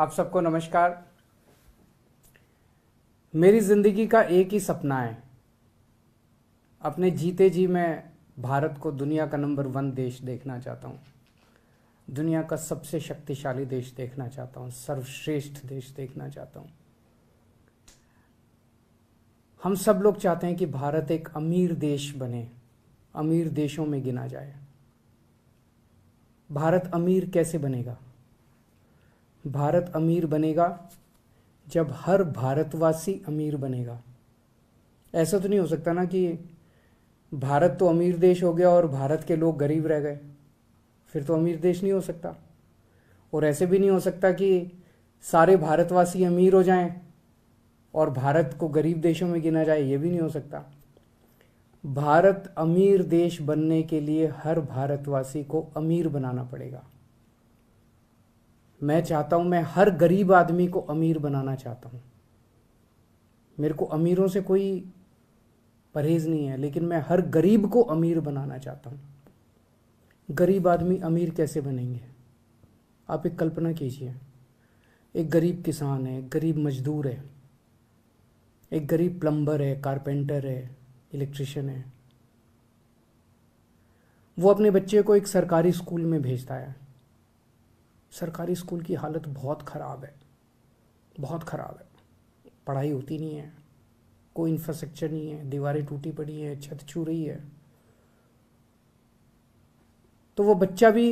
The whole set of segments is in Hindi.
आप सबको नमस्कार मेरी जिंदगी का एक ही सपना है अपने जीते जी मैं भारत को दुनिया का नंबर वन देश देखना चाहता हूँ दुनिया का सबसे शक्तिशाली देश देखना चाहता हूँ सर्वश्रेष्ठ देश देखना चाहता हूँ हम सब लोग चाहते हैं कि भारत एक अमीर देश बने अमीर देशों में गिना जाए भारत अमीर कैसे बनेगा भारत अमीर बनेगा जब हर भारतवासी अमीर बनेगा ऐसा तो नहीं हो सकता ना कि भारत तो अमीर देश हो गया और भारत के लोग गरीब रह गए फिर तो अमीर देश नहीं हो सकता और ऐसे भी नहीं हो सकता कि सारे भारतवासी अमीर हो जाएं और भारत को गरीब देशों में गिना जाए ये भी नहीं हो सकता भारत अमीर देश बनने के लिए हर भारतवासी को अमीर बनाना पड़ेगा मैं चाहता हूँ मैं हर गरीब आदमी को अमीर बनाना चाहता हूँ मेरे को अमीरों से कोई परहेज नहीं है लेकिन मैं हर गरीब को अमीर बनाना चाहता हूँ गरीब आदमी अमीर कैसे बनेंगे आप एक कल्पना कीजिए एक गरीब किसान है गरीब मजदूर है एक गरीब प्लम्बर है कारपेंटर है इलेक्ट्रिशियन है वो अपने बच्चे को एक सरकारी स्कूल में भेजता है सरकारी स्कूल की हालत बहुत ख़राब है बहुत ख़राब है पढ़ाई होती नहीं है कोई इंफ्रास्ट्रक्चर नहीं है दीवारें टूटी पड़ी हैं छत छू रही है तो वो बच्चा भी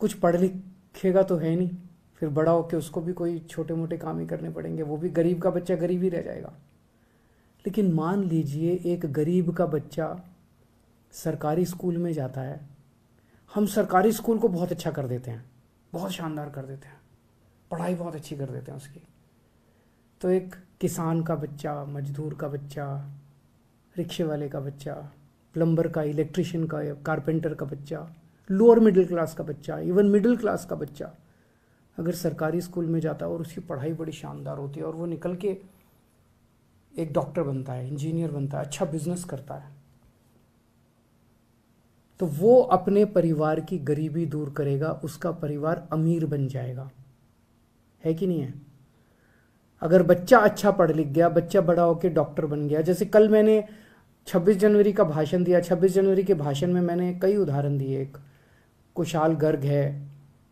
कुछ पढ़ लिखेगा तो है नहीं फिर बड़ा होकर उसको भी कोई छोटे मोटे काम ही करने पड़ेंगे वो भी गरीब का बच्चा गरीब ही रह जाएगा लेकिन मान लीजिए एक गरीब का बच्चा सरकारी स्कूल में जाता है हम सरकारी स्कूल को बहुत अच्छा कर देते हैं बहुत शानदार कर देते हैं पढ़ाई बहुत अच्छी कर देते हैं उसकी तो एक किसान का बच्चा मजदूर का बच्चा रिक्शे वाले का बच्चा प्लम्बर का इलेक्ट्रिशियन का कारपेंटर का बच्चा लोअर मिडिल क्लास का बच्चा इवन मिडिल क्लास का बच्चा अगर सरकारी स्कूल में जाता है और उसकी पढ़ाई बड़ी शानदार होती है और वो निकल के एक डॉक्टर बनता है इंजीनियर बनता है अच्छा बिजनेस करता है तो वो अपने परिवार की गरीबी दूर करेगा उसका परिवार अमीर बन जाएगा है कि नहीं है अगर बच्चा अच्छा पढ़ लिख गया बच्चा बड़ा होकर डॉक्टर बन गया जैसे कल मैंने 26 जनवरी का भाषण दिया 26 जनवरी के भाषण में मैंने कई उदाहरण दिए एक कुशाल गर्ग है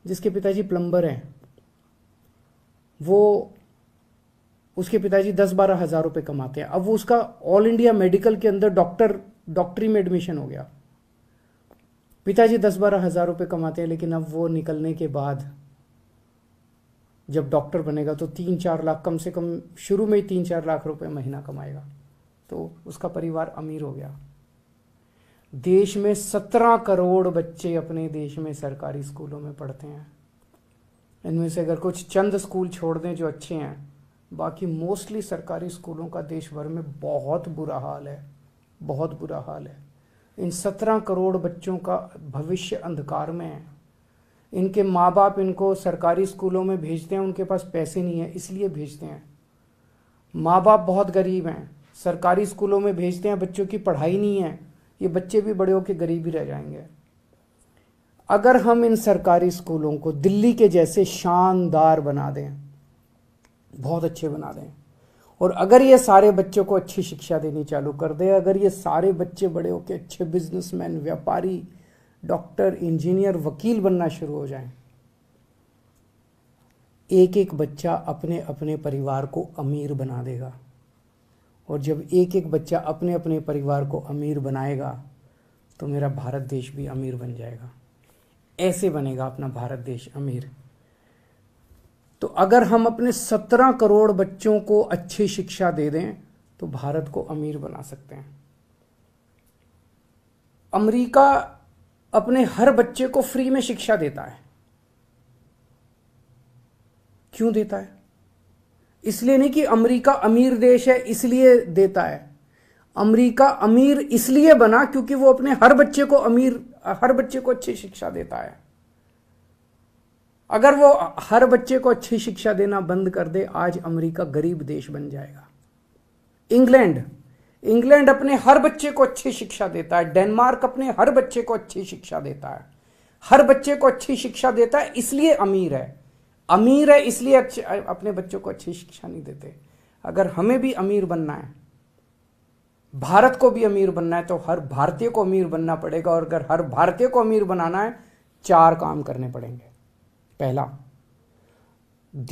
जिसके पिताजी प्लम्बर हैं वो उसके पिताजी दस बारह हज़ार रुपये कमाते हैं अब वो उसका ऑल इंडिया मेडिकल के अंदर डॉक्टर डॉक्टरी में एडमिशन हो गया पिताजी दस बारह हजार रुपये कमाते हैं लेकिन अब वो निकलने के बाद जब डॉक्टर बनेगा तो तीन चार लाख कम से कम शुरू में ही तीन चार लाख रुपए महीना कमाएगा तो उसका परिवार अमीर हो गया देश में सत्रह करोड़ बच्चे अपने देश में सरकारी स्कूलों में पढ़ते हैं इनमें से अगर कुछ चंद स्कूल छोड़ दें जो अच्छे हैं बाकी मोस्टली सरकारी स्कूलों का देश भर में बहुत बुरा हाल है बहुत बुरा हाल है इन सत्रह करोड़ बच्चों का भविष्य अंधकार में है इनके माँ बाप इनको सरकारी स्कूलों में भेजते हैं उनके पास पैसे नहीं है इसलिए भेजते हैं माँ बाप बहुत गरीब हैं सरकारी स्कूलों में भेजते हैं बच्चों की पढ़ाई नहीं है ये बच्चे भी बड़े होकर गरीब ही रह जाएंगे अगर हम इन सरकारी स्कूलों को दिल्ली के जैसे शानदार बना दें बहुत अच्छे बना दें और अगर ये सारे बच्चों को अच्छी शिक्षा देनी चालू कर दे अगर ये सारे बच्चे बड़े होकर अच्छे बिजनेसमैन व्यापारी डॉक्टर इंजीनियर वकील बनना शुरू हो जाएं एक एक बच्चा अपने अपने परिवार को अमीर बना देगा और जब एक एक बच्चा अपने अपने परिवार को अमीर बनाएगा तो मेरा भारत देश भी अमीर बन जाएगा ऐसे बनेगा अपना भारत देश अमीर तो अगर हम अपने सत्रह करोड़ बच्चों को अच्छी शिक्षा दे दें तो भारत को अमीर बना सकते हैं अमेरिका अपने हर बच्चे को फ्री में शिक्षा देता है क्यों देता है इसलिए नहीं कि अमेरिका अमीर देश है इसलिए देता है अमेरिका अमीर इसलिए बना क्योंकि वो अपने हर बच्चे को अमीर हर बच्चे को अच्छी शिक्षा देता है अगर वो हर बच्चे को अच्छी शिक्षा देना बंद कर दे आज अमेरिका गरीब देश बन जाएगा इंग्लैंड इंग्लैंड अपने हर बच्चे को अच्छी शिक्षा देता है डेनमार्क अपने हर बच्चे को अच्छी शिक्षा देता है हर बच्चे को अच्छी शिक्षा देता है इसलिए अमीर है अमीर है इसलिए अच्छे अपने बच्चों को अच्छी शिक्षा नहीं देते अगर हमें भी अमीर बनना है भारत को भी अमीर बनना है तो हर भारतीय को अमीर बनना पड़ेगा और अगर हर भारतीय को अमीर बनाना है चार काम करने पड़ेंगे पहला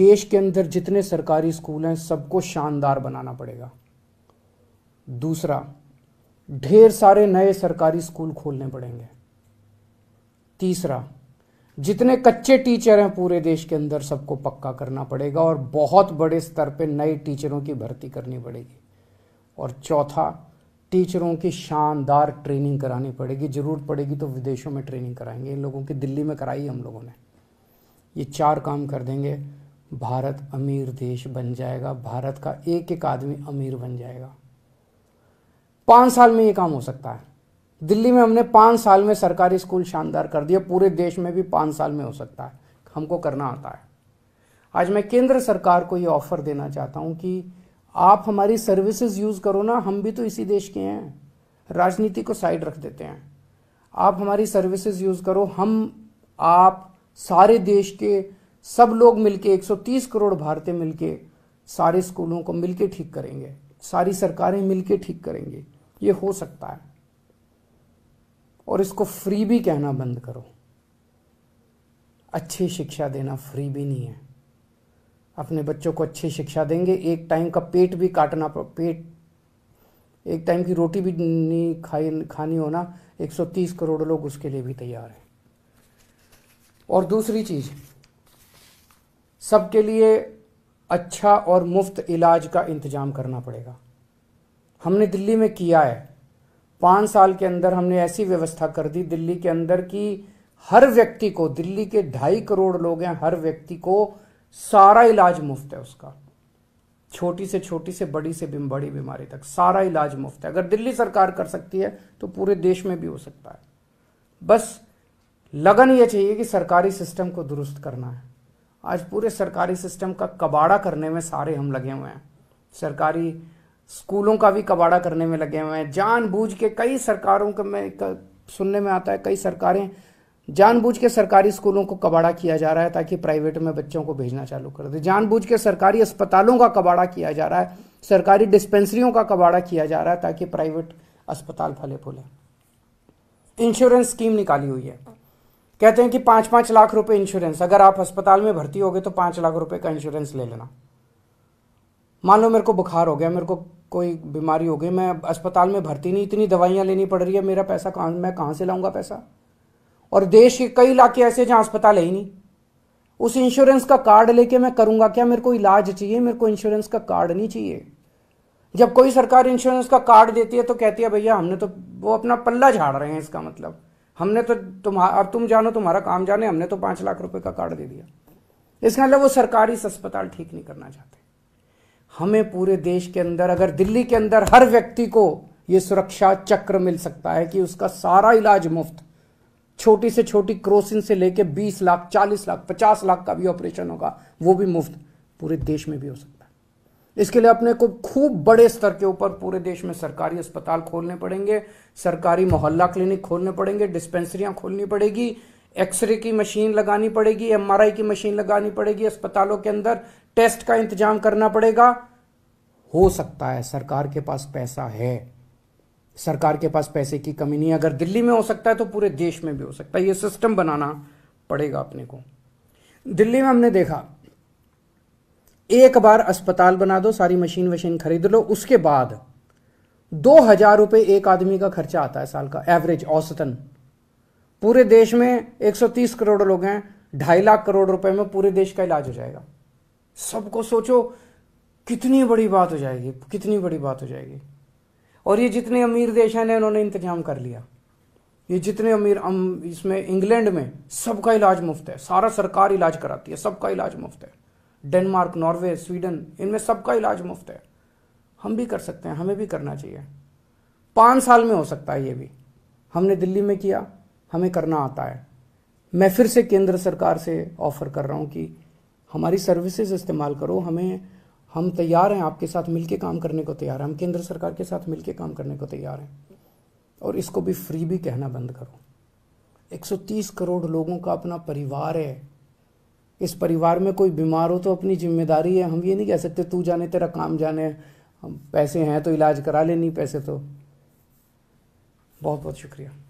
देश के अंदर जितने सरकारी स्कूल हैं सबको शानदार बनाना पड़ेगा दूसरा ढेर सारे नए सरकारी स्कूल खोलने पड़ेंगे तीसरा जितने कच्चे टीचर हैं पूरे देश के अंदर सबको पक्का करना पड़ेगा और बहुत बड़े स्तर पे नए टीचरों की भर्ती करनी पड़ेगी और चौथा टीचरों की शानदार ट्रेनिंग करानी पड़ेगी ज़रूरत पड़ेगी तो विदेशों में ट्रेनिंग कराएंगे इन लोगों की दिल्ली में कराई हम लोगों ने ये चार काम कर देंगे भारत अमीर देश बन जाएगा भारत का एक एक आदमी अमीर बन जाएगा पाँच साल में ये काम हो सकता है दिल्ली में हमने पाँच साल में सरकारी स्कूल शानदार कर दिया पूरे देश में भी पाँच साल में हो सकता है हमको करना आता है आज मैं केंद्र सरकार को ये ऑफर देना चाहता हूं कि आप हमारी सर्विसेज यूज़ करो ना हम भी तो इसी देश के हैं राजनीति को साइड रख देते हैं आप हमारी सर्विसेज यूज़ करो हम आप सारे देश के सब लोग मिलके 130 करोड़ भारतीय मिलके सारे स्कूलों को मिलके ठीक करेंगे सारी सरकारें मिलके ठीक करेंगे ये हो सकता है और इसको फ्री भी कहना बंद करो अच्छी शिक्षा देना फ्री भी नहीं है अपने बच्चों को अच्छी शिक्षा देंगे एक टाइम का पेट भी काटना पेट एक टाइम की रोटी भी नहीं खाई खानी होना 130 करोड़ लोग उसके लिए भी तैयार हैं और दूसरी चीज़ सबके लिए अच्छा और मुफ्त इलाज का इंतज़ाम करना पड़ेगा हमने दिल्ली में किया है पाँच साल के अंदर हमने ऐसी व्यवस्था कर दी दिल्ली के अंदर कि हर व्यक्ति को दिल्ली के ढाई करोड़ लोग हैं हर व्यक्ति को सारा इलाज मुफ्त है उसका छोटी से छोटी से बड़ी से बड़ी बीमारी तक सारा इलाज मुफ्त है अगर दिल्ली सरकार कर सकती है तो पूरे देश में भी हो सकता है बस लगन ये चाहिए कि सरकारी सिस्टम को दुरुस्त करना है आज पूरे सरकारी सिस्टम का कबाड़ा करने में सारे हम लगे हुए हैं सरकारी स्कूलों का भी कबाड़ा करने में लगे हुए हैं जानबूझ के कई सरकारों के में सुनने में आता है कई सरकारें जानबूझ के सरकारी स्कूलों को कबाड़ा किया जा रहा है ताकि प्राइवेट में बच्चों को भेजना चालू कर दे जानबूझ के सरकारी अस्पतालों का कबाड़ा किया जा रहा है सरकारी डिस्पेंसरियों का कबाड़ा किया जा रहा है ताकि प्राइवेट अस्पताल फले फूले इंश्योरेंस स्कीम निकाली हुई है कहते हैं कि पांच पांच लाख रुपए इंश्योरेंस अगर आप अस्पताल में भर्ती हो गए तो पांच लाख रुपए का इंश्योरेंस ले लेना मान लो मेरे को बुखार हो गया मेरे को कोई बीमारी हो गई मैं अस्पताल में भर्ती नहीं इतनी दवाइयाँ लेनी पड़ रही है मेरा पैसा कहां मैं कहाँ से लाऊंगा पैसा और देश के कई इलाके ऐसे जहां अस्पताल है ही नहीं उस इंश्योरेंस का कार्ड लेके मैं करूंगा क्या मेरे को इलाज चाहिए मेरे को इंश्योरेंस का कार्ड नहीं चाहिए जब कोई सरकार इंश्योरेंस का कार्ड देती है तो कहती है भैया हमने तो वो अपना पल्ला झाड़ रहे हैं इसका मतलब हमने तो तुम्हारा अब तुम जानो तुम्हारा काम जाने हमने तो पांच लाख रुपए का कार्ड दे दिया इसका मतलब वो सरकारी अस्पताल ठीक नहीं करना चाहते हमें पूरे देश के अंदर अगर दिल्ली के अंदर हर व्यक्ति को ये सुरक्षा चक्र मिल सकता है कि उसका सारा इलाज मुफ्त छोटी से छोटी क्रोसिन से लेके 20 लाख 40 लाख 50 लाख का भी ऑपरेशन होगा वो भी मुफ्त पूरे देश में भी हो सकता है इसके लिए अपने को खूब बड़े स्तर के ऊपर पूरे देश में सरकारी अस्पताल खोलने पड़ेंगे सरकारी मोहल्ला क्लिनिक खोलने पड़ेंगे डिस्पेंसरियां खोलनी पड़ेगी एक्सरे की मशीन लगानी पड़ेगी एमआरआई की मशीन लगानी पड़ेगी अस्पतालों के अंदर टेस्ट का इंतजाम करना पड़ेगा हो सकता है सरकार के पास पैसा है सरकार के पास पैसे की कमी नहीं अगर दिल्ली में हो सकता है तो पूरे देश में भी हो सकता है ये सिस्टम बनाना पड़ेगा अपने को दिल्ली में हमने देखा एक बार अस्पताल बना दो सारी मशीन वशीन खरीद लो उसके बाद दो हजार रुपये एक आदमी का खर्चा आता है साल का एवरेज औसतन पूरे देश में 130 करोड़ लोग हैं ढाई लाख करोड़ रुपए में पूरे देश का इलाज हो जाएगा सबको सोचो कितनी बड़ी बात हो जाएगी कितनी बड़ी बात हो जाएगी और ये जितने अमीर देश हैं उन्होंने इंतजाम कर लिया ये जितने अमीर इसमें इंग्लैंड में सबका इलाज मुफ्त है सारा सरकार इलाज कराती है सबका इलाज मुफ्त है डेनमार्क नॉर्वे स्वीडन इनमें सबका इलाज मुफ्त है हम भी कर सकते हैं हमें भी करना चाहिए पाँच साल में हो सकता है ये भी हमने दिल्ली में किया हमें करना आता है मैं फिर से केंद्र सरकार से ऑफर कर रहा हूँ कि हमारी सर्विसेज इस्तेमाल करो हमें हम तैयार हैं आपके साथ मिलके काम करने को तैयार हैं हम केंद्र सरकार के साथ मिलके काम करने को तैयार हैं और इसको भी फ्री भी कहना बंद करो 130 करोड़ लोगों का अपना परिवार है इस परिवार में कोई बीमार हो तो अपनी जिम्मेदारी है हम ये नहीं कह सकते तू जाने तेरा काम जाने पैसे हैं तो इलाज करा ले नहीं पैसे तो बहुत बहुत शुक्रिया